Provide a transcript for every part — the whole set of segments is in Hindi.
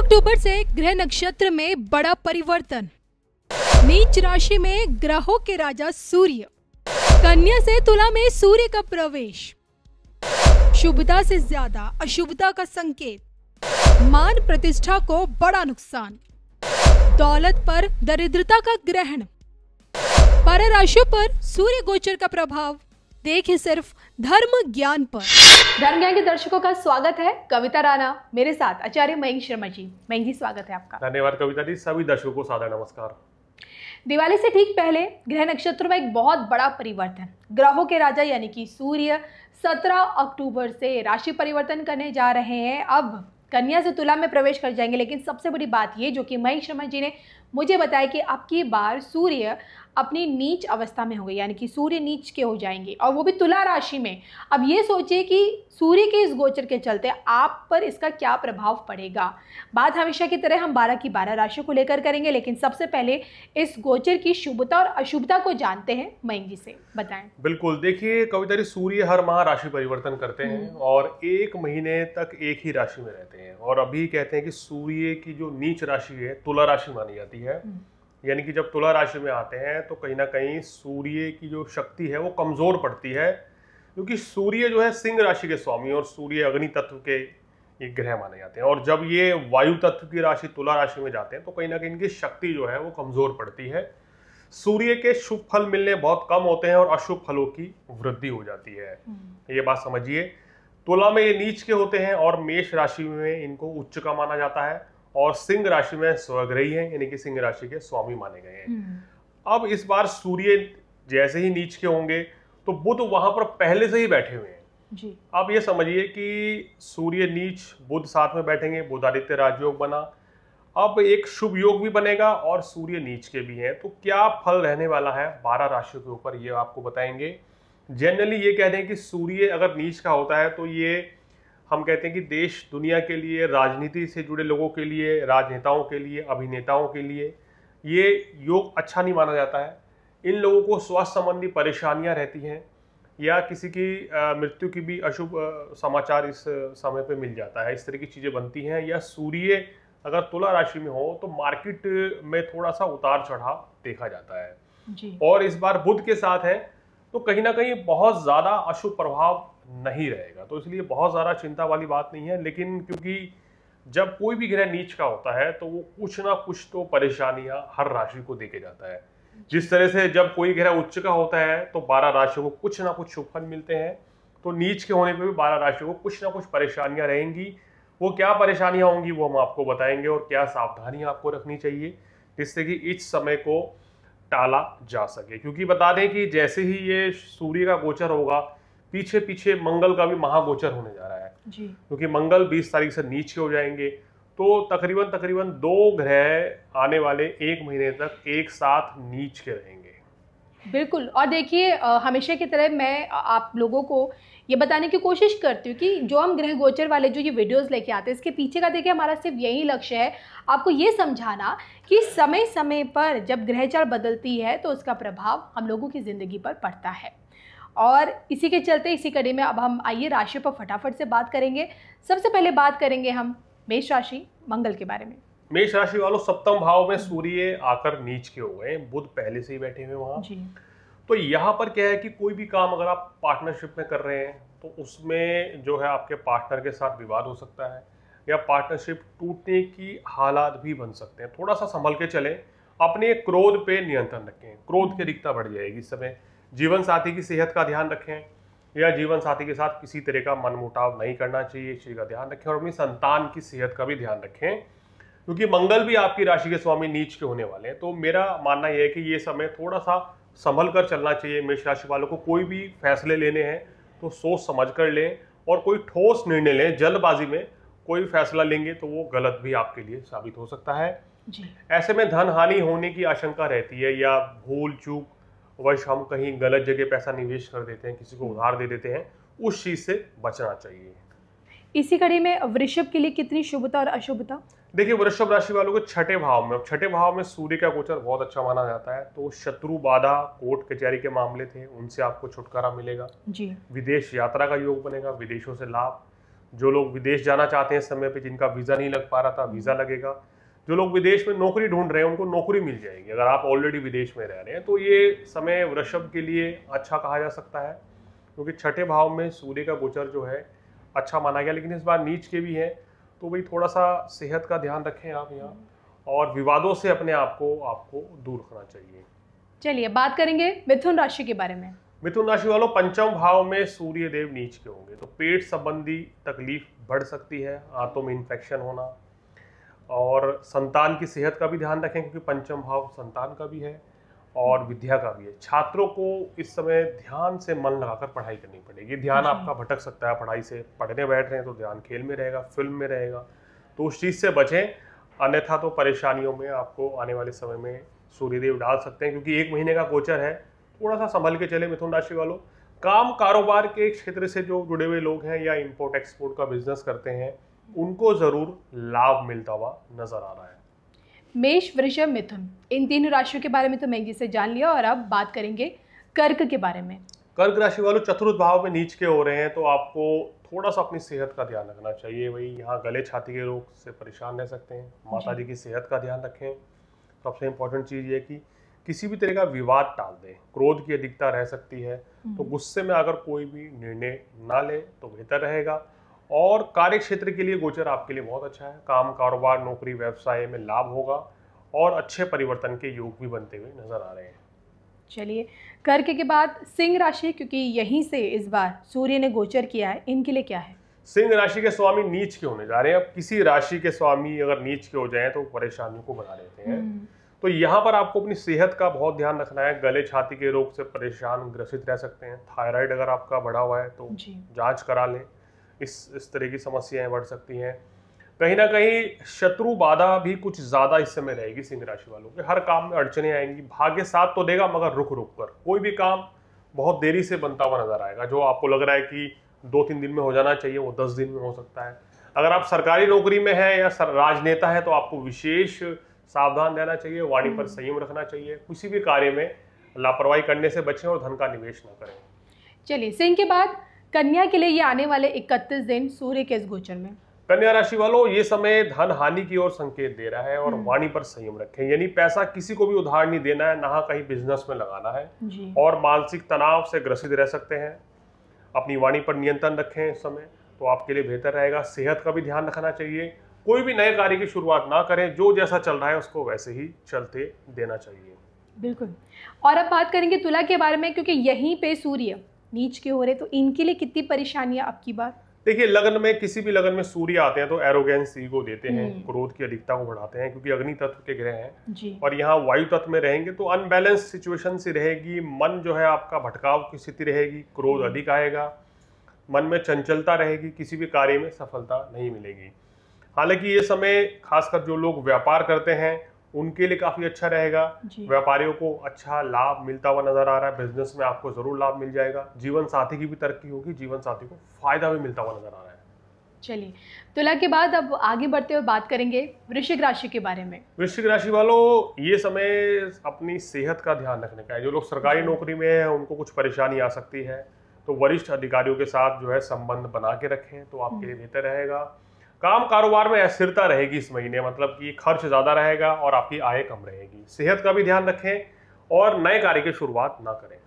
15 अक्टूबर से ग्रह नक्षत्र में बड़ा परिवर्तन नीच राशि में ग्रहों के राजा सूर्य कन्या से तुला में सूर्य का प्रवेश शुभता से ज्यादा अशुभता का संकेत मान प्रतिष्ठा को बड़ा नुकसान दौलत पर दरिद्रता का ग्रहण पर राशियों पर सूर्य गोचर का प्रभाव देखे सिर्फ धर्म ज्ञान पर धर्म ज्ञान के दर्शकों का स्वागत है कविता राणा मेरे साथ आचार्य मयंक शर्मा जी मयंक जी स्वागत है आपका धन्यवाद कविता जी सभी दर्शकों को सादर नमस्कार दिवाली से ठीक पहले ग्रह नक्षत्र में एक बहुत बड़ा परिवर्तन ग्रहों के राजा यानी कि सूर्य 17 अक्टूबर से राशि परिवर्तन करने जा रहे हैं अब कन्या से तुला में प्रवेश कर जाएंगे लेकिन सबसे बड़ी बात ये जो कि महेश शर्मा जी ने मुझे बताया कि अब की बार सूर्य अपनी नीच अवस्था में होंगे यानी कि सूर्य नीच के हो जाएंगे और वो भी तुला राशि में अब ये सोचिए कि सूर्य के इस गोचर के चलते आप पर इसका क्या प्रभाव पड़ेगा बात हमेशा की तरह हम बारह की बारह राशियों को लेकर करेंगे लेकिन सबसे पहले इस गोचर की शुभता और अशुभता को जानते हैं मयंक जी से बताएं बिल्कुल देखिए कविता सूर्य हर माह राशि परिवर्तन करते हैं हम्म। और एक महीने तक एक ही राशि में रहते हैं और अभी कहते हैं कि सूर्य की जो नीच राशि है तुला राशि मानी जाती है हम्म। यानी कि जब तुला राशि में आते हैं तो कहीं ना कहीं सूर्य की जो शक्ति है वो कमज़ोर पड़ती है क्योंकि सूर्य जो है सिंह राशि के स्वामी और सूर्य अग्नि तत्व के ये ग्रह माने जाते हैं और जब ये वायु तत्व की राशि तुला राशि में जाते हैं तो कहीं ना कहीं इनकी शक्ति जो है वो कमज़ोर पड़ती है सूर्य के शुभ फल मिलने बहुत कम होते हैं और अशुभ फलों की वृद्धि हो जाती है हम्म। ये बात समझिए तुला में ये नीच के होते हैं और मेष राशि में इनको उच्च का माना जाता है और सिंह राशि में स्वग्रही हैं यानी कि सिंह राशि के स्वामी माने गए हैं हम्म। अब इस बार सूर्य जैसे ही नीच के होंगे तो बुद्ध वहां पर पहले से ही बैठे हुए हैं जी आप ये समझिए कि सूर्य नीच बुद्ध साथ में बैठेंगे आदित्य राजयोग बना अब एक शुभ योग भी बनेगा और सूर्य नीच के भी हैं तो क्या फल रहने वाला है बारह राशियों के ऊपर ये आपको बताएंगे जनरली ये कह दें कि सूर्य अगर नीच का होता है तो ये हम कहते हैं कि देश दुनिया के लिए राजनीति से जुड़े लोगों के लिए राजनेताओं के लिए अभिनेताओं के लिए ये योग अच्छा नहीं माना जाता है इन लोगों को स्वास्थ्य संबंधी परेशानियां रहती हैं या किसी की मृत्यु की भी अशुभ समाचार इस समय पे मिल जाता है इस तरह की चीज़ें बनती हैं या सूर्य अगर तुला राशि में हो तो मार्केट में थोड़ा सा उतार चढ़ाव देखा जाता है जी। और इस बार बुध के साथ है तो कहीं ना कहीं बहुत ज़्यादा अशुभ प्रभाव नहीं रहेगा तो इसलिए बहुत ज़्यादा चिंता वाली बात नहीं है लेकिन क्योंकि जब कोई भी ग्रह नीच का होता है तो वो कुछ ना कुछ तो परेशानियां हर राशि को देके जाता है जिस तरह से जब कोई ग्रह उच्च का होता है तो बारह राशियों को कुछ ना कुछ शुभ फल मिलते हैं तो नीच के होने पर भी बारह राशियों को कुछ ना कुछ परेशानियाँ रहेंगी वो क्या परेशानियाँ होंगी वो हम आपको बताएंगे और क्या सावधानियाँ आपको रखनी चाहिए जिससे कि इस समय को टाला जा सके क्योंकि बता दें कि जैसे ही ये सूर्य का गोचर होगा पीछे पीछे मंगल का भी महागोचर होने जा रहा है क्योंकि मंगल 20 तारीख से नीचे हो जाएंगे तो तकरीबन तकरीबन दो ग्रह आने वाले एक महीने तक एक साथ नीच के रहेंगे बिल्कुल और देखिए हमेशा की तरह मैं आप लोगों को ये बताने की कोशिश करती हूँ कि जो हम ग्रह गोचर वाले जो ये वीडियोस लेके आते हैं इसके पीछे का देखिए हमारा सिर्फ यही लक्ष्य है आपको ये समझाना कि समय समय पर जब ग्रहचार बदलती है तो उसका प्रभाव हम लोगों की ज़िंदगी पर पड़ता है और इसी के चलते इसी कड़ी में अब हम आइए राशि पर फटाफट से बात करेंगे सबसे पहले बात करेंगे हम मेष राशि मंगल के बारे में मेष राशि वालों सप्तम भाव में सूर्य आकर नीच के हो गए बुध पहले से ही बैठे हुए वहाँ तो यहाँ पर क्या है कि कोई भी काम अगर आप पार्टनरशिप में कर रहे हैं तो उसमें जो है आपके पार्टनर के साथ विवाद हो सकता है या पार्टनरशिप टूटने की हालात भी बन सकते हैं थोड़ा सा संभल के चलें अपने क्रोध पे नियंत्रण रखें क्रोध की रिक्ता बढ़ जाएगी इस समय जीवन साथी की सेहत का ध्यान रखें या जीवन साथी के साथ किसी तरह का मनमुटाव नहीं करना चाहिए इस चीज़ का ध्यान रखें और अपनी संतान की सेहत का भी ध्यान रखें क्योंकि मंगल भी आपकी राशि के स्वामी नीच के होने वाले हैं तो मेरा मानना यह है कि ये समय थोड़ा सा संभल कर चलना चाहिए मेष राशि वालों को कोई भी फैसले लेने हैं तो सोच समझ कर लें और कोई ठोस निर्णय लें जल्दबाजी में कोई फैसला लेंगे तो वो गलत भी आपके लिए साबित हो सकता है जी। ऐसे में धन हानि होने की आशंका रहती है या भूल चूक वर्ष हम कहीं गलत जगह पैसा निवेश कर देते हैं किसी को हम्म। उधार दे देते हैं उस चीज़ से बचना चाहिए इसी कड़ी में वृषभ के लिए कितनी शुभता और अशुभता देखिए वृषभ राशि वालों को छठे भाव में छठे भाव में सूर्य का गोचर बहुत अच्छा माना जाता है तो शत्रु बाधा कोर्ट कचहरी के मामले थे उनसे आपको छुटकारा मिलेगा जी विदेश यात्रा का योग बनेगा विदेशों से लाभ जो लोग विदेश जाना चाहते हैं समय पे जिनका वीज़ा नहीं लग पा रहा था वीज़ा लगेगा जो लोग विदेश में नौकरी ढूंढ रहे हैं उनको नौकरी मिल जाएगी अगर आप ऑलरेडी विदेश में रह रहे हैं तो ये समय वृषभ के लिए अच्छा कहा जा सकता है क्योंकि छठे भाव में सूर्य का गोचर जो है अच्छा माना गया लेकिन इस बार नीच के भी हैं तो भाई थोड़ा सा सेहत का ध्यान रखें आप यहाँ और विवादों से अपने आप को आपको दूर रखना चाहिए चलिए बात करेंगे मिथुन राशि के बारे में मिथुन राशि वालों पंचम भाव में सूर्य देव नीच के होंगे तो पेट संबंधी तकलीफ बढ़ सकती है आंतों में इन्फेक्शन होना और संतान की सेहत का भी ध्यान रखें क्योंकि पंचम भाव संतान का भी है और विद्या का भी है छात्रों को इस समय ध्यान से मन लगाकर पढ़ाई करनी पड़ेगी ध्यान आपका भटक सकता है पढ़ाई से पढ़ने बैठ रहे हैं तो ध्यान खेल में रहेगा फिल्म में रहेगा तो उस चीज़ से बचें अन्यथा तो परेशानियों में आपको आने वाले समय में सूर्यदेव डाल सकते हैं क्योंकि एक महीने का गोचर है थोड़ा सा संभल के चले मिथुन राशि वालों काम कारोबार के क्षेत्र से जो जुड़े हुए लोग हैं या इम्पोर्ट एक्सपोर्ट का बिजनेस करते हैं उनको ज़रूर लाभ मिलता हुआ नज़र आ रहा है मेष वृषभ मिथुन इन तीन राशियों के बारे में तो मैंने से जान लिया और अब बात करेंगे कर्क के बारे में कर्क राशि वालों चतुर्थ भाव में नीच के हो रहे हैं तो आपको थोड़ा सा अपनी सेहत का ध्यान रखना चाहिए भाई यहाँ गले छाती के रोग से परेशान रह सकते हैं माता जी की सेहत का ध्यान रखें सबसे इम्पोर्टेंट चीज़ ये कि किसी भी तरह का विवाद टाल दें क्रोध की अधिकता रह सकती है हम्म। तो गुस्से में अगर कोई भी निर्णय ना ले तो बेहतर रहेगा और कार्य क्षेत्र के लिए गोचर आपके लिए बहुत अच्छा है काम कारोबार नौकरी व्यवसाय में लाभ होगा और अच्छे परिवर्तन के योग भी बनते हुए नजर आ रहे हैं चलिए कर्क के बाद सिंह राशि क्योंकि यहीं से इस बार सूर्य ने गोचर किया है इनके लिए क्या है सिंह राशि के स्वामी नीच के होने जा रहे हैं अब किसी राशि के स्वामी अगर नीच के हो जाए तो परेशानियों को बना देते हैं हम्म। तो यहाँ पर आपको अपनी सेहत का बहुत ध्यान रखना है गले छाती के रोग से परेशान ग्रसित रह सकते हैं थायराइड अगर आपका बढ़ा हुआ है तो जांच करा लें इस इस तरह की समस्याएं बढ़ सकती हैं कहीं ना कहीं शत्रु बाधा भी कुछ ज़्यादा इस समय रहेगी सिंह राशि वालों के हर काम में अड़चने आएंगी भाग्य साथ तो देगा मगर रुक रुक कर कोई भी काम बहुत देरी से बनता हुआ नज़र आएगा जो आपको लग रहा है कि दो तीन दिन में हो जाना चाहिए वो दस दिन में हो सकता है अगर आप सरकारी नौकरी में है या सर राजनेता है तो आपको विशेष सावधान रहना चाहिए वाणी पर संयम रखना चाहिए किसी भी कार्य में लापरवाही करने से बचें और धन का निवेश न करें चलिए सिंह के बाद कन्या के लिए ये आने वाले 31 दिन सूर्य के इस गोचर में कन्या राशि वालों ये समय धन हानि की ओर संकेत दे रहा है और हम्म। वाणी पर संयम रखें यानी पैसा किसी को भी उधार नहीं देना है ना कहीं बिजनेस में लगाना है और मानसिक तनाव से ग्रसित रह सकते हैं अपनी वाणी पर नियंत्रण रखें इस समय तो आपके लिए बेहतर रहेगा सेहत का भी ध्यान रखना चाहिए कोई भी नए कार्य की शुरुआत ना करें जो जैसा चल रहा है उसको वैसे ही चलते देना चाहिए बिल्कुल और अब बात करेंगे तुला के बारे में क्योंकि यहीं पे सूर्य नीच के हो रहे तो इनके लिए कितनी परेशानियां की बात देखिए लगन में किसी भी लगन में सूर्य आते हैं तो एरोगेंस ईगो देते हैं हम्म। क्रोध की अधिकता को बढ़ाते हैं क्योंकि अग्नि तत्व के ग्रह हैं और यहाँ वायु तत्व में रहेंगे तो अनबैलेंस सिचुएशन सी रहेगी मन जो है आपका भटकाव की स्थिति रहेगी क्रोध हम्म। अधिक आएगा मन में चंचलता रहेगी किसी भी कार्य में सफलता नहीं मिलेगी हालांकि ये समय खासकर जो लोग व्यापार करते हैं उनके लिए काफी अच्छा रहेगा व्यापारियों को अच्छा लाभ मिलता हुआ नजर आ रहा है बिजनेस में आपको जरूर लाभ मिल जाएगा जीवन साथी की भी तरक्की होगी जीवन साथी को फायदा भी मिलता हुआ नजर आ रहा है चलिए तुला के बाद अब आगे बढ़ते हुए बात करेंगे वृश्चिक राशि के बारे में वृश्चिक राशि वालों ये समय अपनी सेहत का ध्यान रखने का है जो लोग सरकारी नौकरी में है उनको कुछ परेशानी आ सकती है तो वरिष्ठ अधिकारियों के साथ जो है संबंध बना के रखें तो आपके हम्म। लिए बेहतर रहेगा काम कारोबार में अस्थिरता रहेगी इस महीने मतलब कि खर्च ज़्यादा रहेगा और आपकी आय कम रहेगी सेहत का भी ध्यान रखें और नए कार्य की शुरुआत ना करें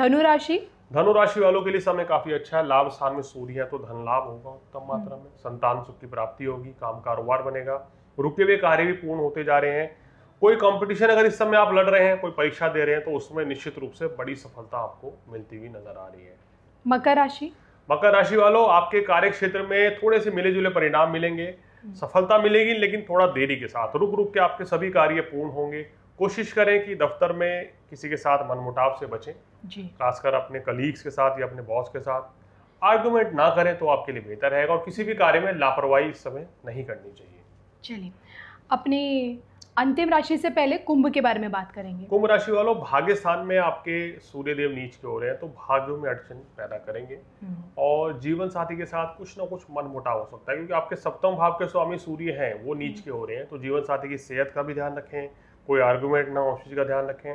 धनुराशि धनुराशि वालों के लिए समय काफी अच्छा है लाभ स्थान में सूर्य है तो धन लाभ होगा उत्तम हम्म। मात्रा में संतान सुख की प्राप्ति होगी काम कारोबार बनेगा रुके हुए कार्य भी पूर्ण होते जा रहे हैं कोई कंपटीशन अगर इस समय आप लड़ रहे हैं कोई परीक्षा दे रहे हैं तो उसमें निश्चित रूप से बड़ी सफलता आपको मिलती हुई नजर आ रही है मकर राशि मकर राशि वालों आपके कार्य क्षेत्र में थोड़े से मिले जुले परिणाम मिलेंगे हम्म। सफलता मिलेगी लेकिन थोड़ा देरी के साथ रुक रुक के आपके सभी कार्य पूर्ण होंगे कोशिश करें कि दफ्तर में किसी के साथ मनमुटाव से बचें खासकर अपने कलीग्स के साथ या अपने बॉस के साथ आर्गुमेंट ना करें तो आपके लिए बेहतर रहेगा और किसी भी कार्य में लापरवाही इस समय नहीं करनी चाहिए चलिए अपने अंतिम राशि से पहले कुंभ के बारे में बात करेंगे कुंभ राशि वालों भाग्य स्थान में आपके सूर्य देव नीच के हो रहे हैं तो भाग्यों में अड़चन पैदा करेंगे हम्म। और जीवन साथी के साथ कुछ ना कुछ मन मोटा हो सकता है क्योंकि आपके सप्तम भाव के स्वामी सूर्य हैं वो नीच के हो रहे हैं तो जीवन साथी की सेहत का भी ध्यान रखें कोई आर्गूमेंट ना हो उस चीज़ का ध्यान रखें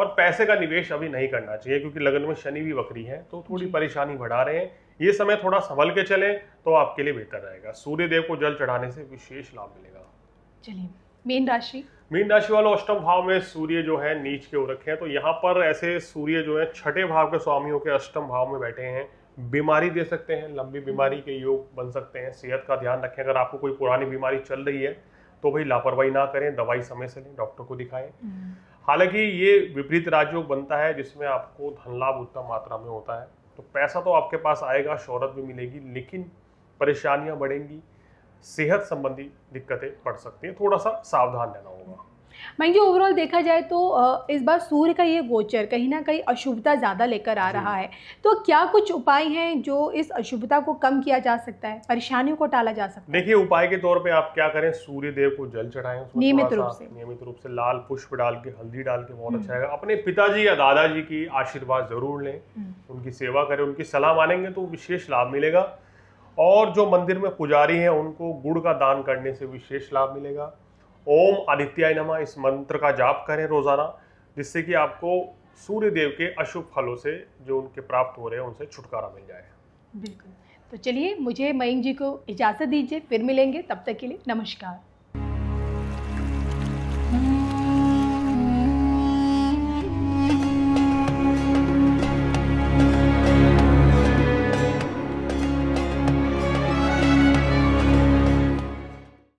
और पैसे का निवेश अभी नहीं करना चाहिए क्योंकि लगन में शनि भी वक्री है तो थोड़ी परेशानी बढ़ा रहे हैं ये समय थोड़ा संभल के चले तो आपके लिए बेहतर रहेगा सूर्य देव को जल चढ़ाने से विशेष लाभ मिलेगा चलिए मीन राशि मीन राशि वालों अष्टम भाव में सूर्य जो है नीच के हो रखे हैं तो यहाँ पर ऐसे सूर्य जो है छठे भाव के स्वामियों के अष्टम भाव में बैठे हैं बीमारी दे सकते हैं लंबी बीमारी के योग बन सकते हैं सेहत का ध्यान रखें अगर आपको कोई पुरानी बीमारी चल रही है तो भाई लापरवाही ना करें दवाई समय से लें डॉक्टर को दिखाएं हम्म। हालांकि ये विपरीत राजयोग बनता है जिसमें आपको धन लाभ उत्तम मात्रा में होता है तो पैसा तो आपके पास आएगा शोहरत भी मिलेगी लेकिन परेशानियां बढ़ेंगी सेहत संबंधी दिक्कतें पड़ सकती हैं थोड़ा सा सावधान रहना होगा मैं मैंगी ओवरऑल देखा जाए तो इस बार सूर्य का ये गोचर कहीं ना कहीं अशुभता ज़्यादा लेकर आ रहा है तो क्या कुछ उपाय हैं जो इस अशुभता को कम किया जा सकता है परेशानियों को टाला जा सकता है देखिए उपाय के तौर पे आप क्या करें सूर्य देव को जल चढ़ाएं नियमित रूप से नियमित रूप से लाल पुष्प डाल के हल्दी डाल के बहुत अच्छा है हम्म। अपने पिताजी या दादाजी की आशीर्वाद जरूर लें हम्म। उनकी सेवा करें उनकी सलाह मानेंगे तो विशेष लाभ मिलेगा और जो मंदिर में पुजारी हैं उनको गुड़ का दान करने से विशेष लाभ मिलेगा ओम आदित्याय नमः इस मंत्र का जाप करें रोज़ाना जिससे कि आपको सूर्य देव के अशुभ फलों से जो उनके प्राप्त हो रहे हैं उनसे छुटकारा मिल जाए बिल्कुल तो चलिए मुझे मयंक जी को इजाज़त दीजिए फिर मिलेंगे तब तक के लिए नमस्कार